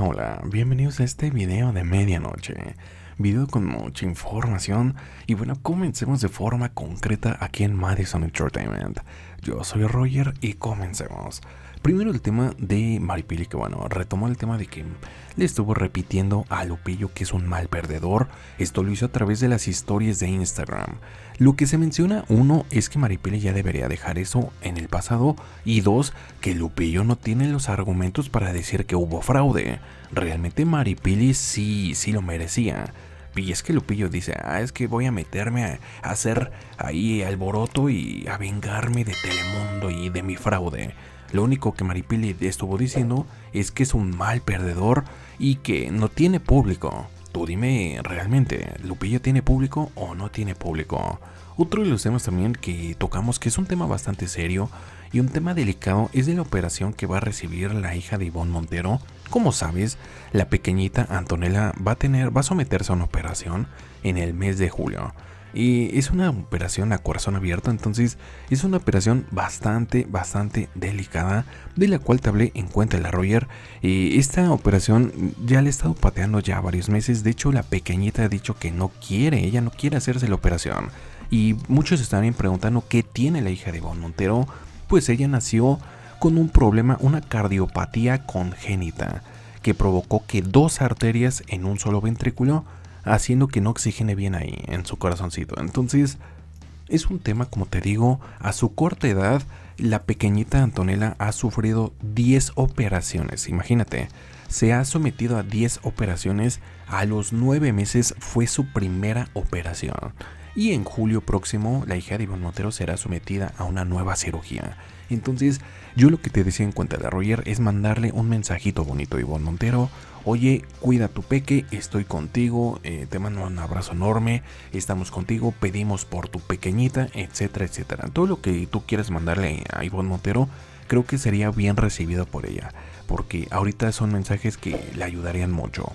Hola, bienvenidos a este video de medianoche video con mucha información. Y bueno, comencemos de forma concreta aquí en Madison Entertainment. Yo soy Roger y comencemos. Primero el tema de Maripili, que bueno, retomó el tema de que le estuvo repitiendo a Lupillo que es un mal perdedor. Esto lo hizo a través de las historias de Instagram. Lo que se menciona, uno, es que Maripili ya debería dejar eso en el pasado. Y dos, que Lupillo no tiene los argumentos para decir que hubo fraude. Realmente Maripili sí, sí lo merecía. Y Es que Lupillo dice, ah, es que voy a meterme a, a hacer ahí alboroto y a vengarme de Telemundo y de mi fraude. Lo único que Maripili estuvo diciendo es que es un mal perdedor y que no tiene público. Tú dime, ¿realmente Lupillo tiene público o no tiene público? Otro de los temas también que tocamos, que es un tema bastante serio y un tema delicado, es de la operación que va a recibir la hija de Ivonne Montero. Como sabes, la pequeñita Antonella va a tener, va a someterse a una operación en el mes de julio. Y es una operación a corazón abierto, entonces es una operación bastante, bastante delicada, de la cual te hablé en cuenta la Roger. Y esta operación ya le he estado pateando ya varios meses, de hecho la pequeñita ha dicho que no quiere, ella no quiere hacerse la operación. Y muchos están preguntando qué tiene la hija de Bon Montero, pues ella nació con un problema, una cardiopatía congénita, que provocó que dos arterias en un solo ventrículo haciendo que no oxigene bien ahí, en su corazoncito. Entonces, es un tema, como te digo, a su corta edad, la pequeñita Antonella ha sufrido 10 operaciones, imagínate. Se ha sometido a 10 operaciones, a los 9 meses fue su primera operación. Y en julio próximo, la hija de Iván Montero será sometida a una nueva cirugía. Entonces, yo lo que te decía en cuenta de Roger es mandarle un mensajito bonito a Ivonne Montero, oye, cuida tu peque, estoy contigo, eh, te mando un abrazo enorme, estamos contigo, pedimos por tu pequeñita, etcétera, etcétera. Todo lo que tú quieras mandarle a Ivonne Montero, creo que sería bien recibido por ella, porque ahorita son mensajes que le ayudarían mucho.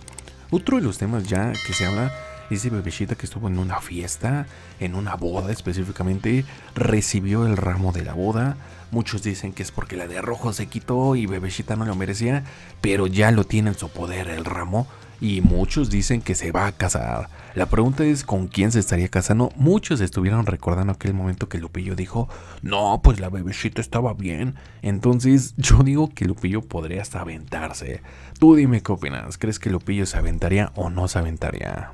Otro de los temas ya que se habla Dice Bebecita que estuvo en una fiesta, en una boda específicamente, recibió el ramo de la boda. Muchos dicen que es porque la de rojo se quitó y bebesita no lo merecía, pero ya lo tiene en su poder el ramo y muchos dicen que se va a casar. La pregunta es con quién se estaría casando. Muchos estuvieron recordando aquel momento que Lupillo dijo, no, pues la bebecita estaba bien. Entonces yo digo que Lupillo podría hasta aventarse. Tú dime qué opinas, ¿crees que Lupillo se aventaría o no se aventaría?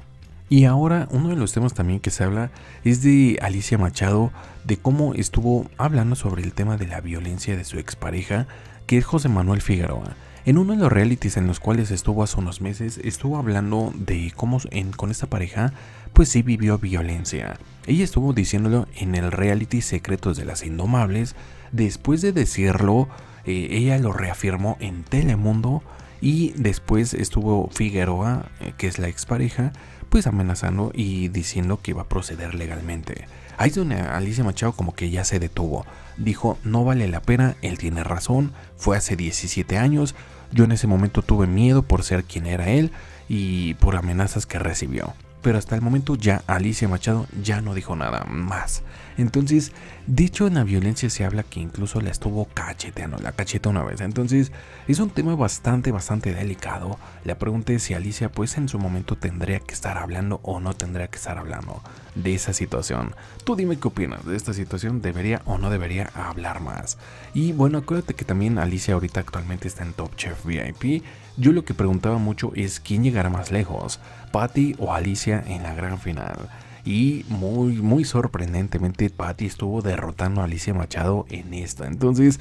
Y ahora uno de los temas también que se habla es de Alicia Machado, de cómo estuvo hablando sobre el tema de la violencia de su expareja, que es José Manuel Figueroa. En uno de los realities en los cuales estuvo hace unos meses, estuvo hablando de cómo en, con esta pareja, pues sí vivió violencia. Ella estuvo diciéndolo en el reality Secretos de las Indomables. Después de decirlo, eh, ella lo reafirmó en Telemundo y después estuvo Figueroa, eh, que es la expareja, pues amenazando y diciendo que iba a proceder legalmente. Ahí es donde Alicia Machado como que ya se detuvo. Dijo, no vale la pena, él tiene razón, fue hace 17 años, yo en ese momento tuve miedo por ser quien era él y por amenazas que recibió pero hasta el momento ya Alicia Machado ya no dijo nada más. Entonces, dicho en la violencia se habla que incluso la estuvo cacheteando, la cacheta una vez. Entonces, es un tema bastante, bastante delicado. La pregunta es si Alicia pues en su momento tendría que estar hablando o no tendría que estar hablando de esa situación. Tú dime qué opinas de esta situación, debería o no debería hablar más. Y bueno, acuérdate que también Alicia ahorita actualmente está en Top Chef VIP. Yo lo que preguntaba mucho es quién llegará más lejos, Patty o Alicia en la gran final. Y muy, muy sorprendentemente, Patty estuvo derrotando a Alicia Machado en esta. Entonces,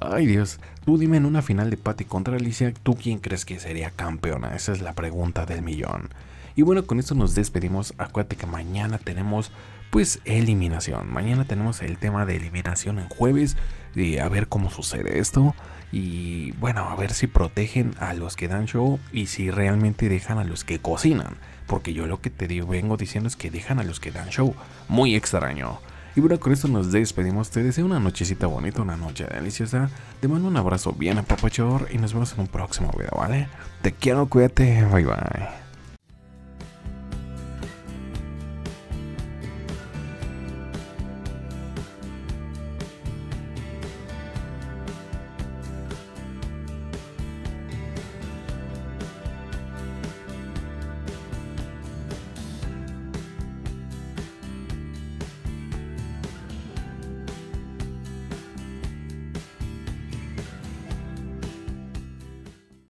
ay Dios, tú dime en una final de Patty contra Alicia, ¿tú quién crees que sería campeona? Esa es la pregunta del millón. Y bueno, con esto nos despedimos. Acuérdate que mañana tenemos pues eliminación. Mañana tenemos el tema de eliminación en jueves y a ver cómo sucede esto. Y bueno, a ver si protegen a los que dan show y si realmente dejan a los que cocinan. Porque yo lo que te digo, vengo diciendo es que dejan a los que dan show. Muy extraño. Y bueno, con esto nos despedimos. Te deseo una nochecita bonita, una noche deliciosa. Te mando un abrazo bien apapachador y nos vemos en un próximo video, ¿vale? Te quiero, cuídate. Bye bye.